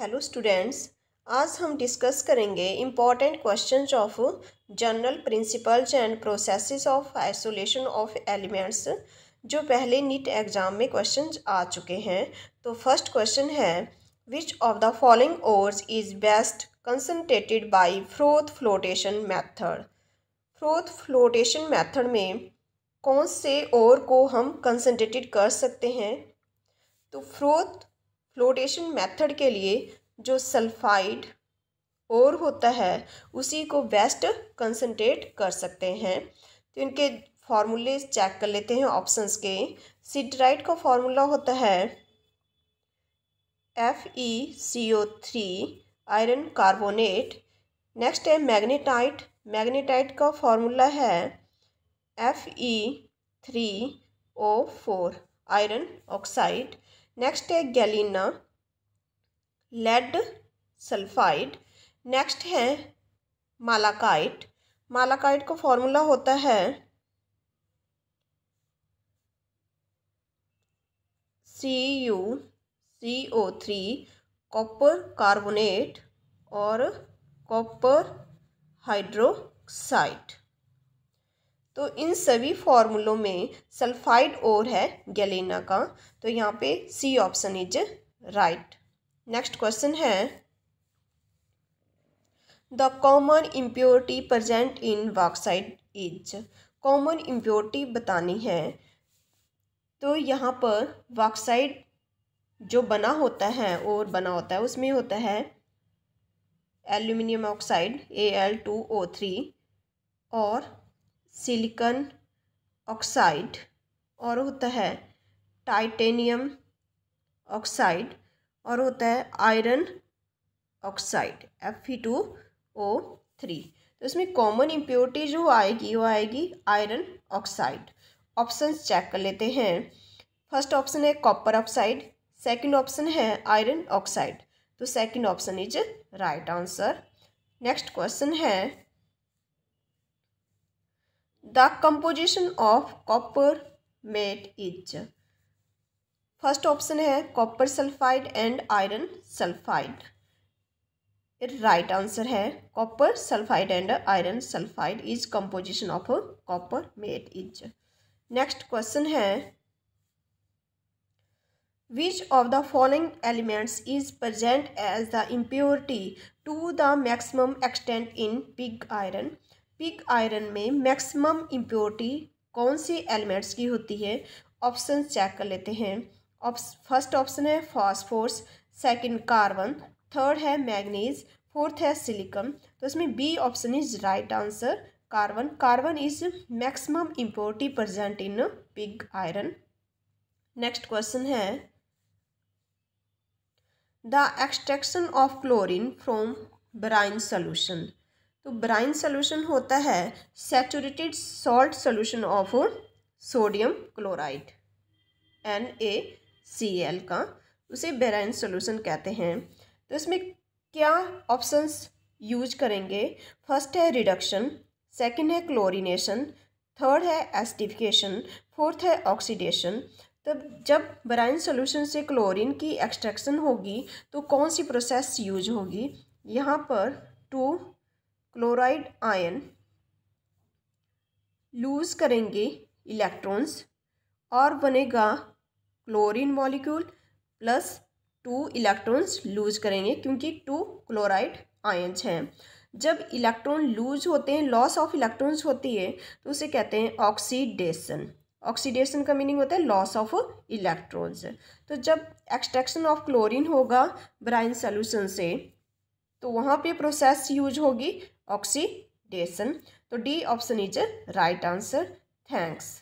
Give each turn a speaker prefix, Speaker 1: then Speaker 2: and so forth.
Speaker 1: Hello students आज हम discuss करेंगे important question of general principles and process of isolation of elements जो पहले नीट एग्ज़ाम में क्वेश्चन आ चुके हैं तो फर्स्ट क्वेश्चन है which of the following ores is best concentrated by froth flotation method froth flotation method में कौन से ओर को हम कंसनट्रेटेड कर सकते हैं तो फ्रोथ फ्लोटेशन मेथड के लिए जो सल्फाइड और होता है उसी को बेस्ट कंसनट्रेट कर सकते हैं तो इनके फार्मूले चेक कर लेते हैं ऑप्शंस के सिडराइट का फार्मूला होता है F E C O three iron carbonate next है मैग्नेटाइट मैग्नेटाइट का फार्मूला है F E three O four iron oxide next है गैलिना लेड सल्फाइड नेक्स्ट है मालाकाइट मालाकाइट का फॉर्मूला होता है C U C O three copper carbonate और copper hydroxide तो इन सभी फॉर्मूलों में सल्फाइड और है गैलेना का तो यहाँ पे C option is right next question है the common impurity present in bauxite is common impurity बतानी है तो यहाँ पर वॉक्साइड जो बना होता है और बना होता है उसमें होता है aluminium oxide A L two O three और सिलिकन ऑक्साइड और होता है टाइटेनियम ऑक्साइड और होता है iron oxide F two O three तो इसमें कॉमन इम्प्योरिटी जो आएगी वो आएगी आयरन ऑक्साइड ऑप्शन चेक कर लेते हैं फर्स्ट ऑप्शन है कॉपर ऑक्साइड सेकंड ऑप्शन है आयरन ऑक्साइड तो second option is right answer next question है the composition of copper matte is first option है copper sulphide and iron sulphide right answer है copper sulphide and iron sulphide is composition of copper matte is next question है Which of the following elements is present as the impurity to the maximum extent in pig iron? Pig iron में maximum impurity कौन सी elements की होती है option check कर लेते हैं फर्स्ट ऑप्शन है फॉस्फोर्स सेकंड कार्बन थर्ड है मैग्नीज फोर्थ है सिलिकम तो इसमें B option is right answer carbon carbon is maximum impurity present in pig iron next question है the extraction of chlorine from brine solution तो brine solution होता है saturated salt solution of sodium chloride N A C L का उसे brine solution कहते हैं तो इसमें क्या ऑप्शंस यूज करेंगे फर्स्ट है रिडक्शन सेकंड है क्लोरीनेशन थर्ड है एसिडिफिकेशन फोर्थ है ऑक्सीडेशन तब तो जब ब्राइन सोल्यूशन से क्लोरीन की एक्सट्रैक्शन होगी तो कौन सी प्रोसेस यूज होगी यहाँ पर टू क्लोराइड आयन लूज करेंगे इलेक्ट्रॉन्स और बनेगा chlorine molecule plus two electrons lose करेंगे क्योंकि टू क्लोराइड आयन्स हैं जब इलेक्ट्रॉन लूज होते हैं लॉस ऑफ इलेक्ट्रॉन्स होती है तो उसे कहते हैं ऑक्सीडेशन ऑक्सीडेशन का मीनिंग होता है लॉस ऑफ इलेक्ट्रॉन्स तो जब एक्सट्रैक्शन ऑफ क्लोरीन होगा ब्राइन सोल्यूशन से तो वहाँ पे प्रोसेस यूज होगी ऑक्सीडेशन तो D option is right answer thanks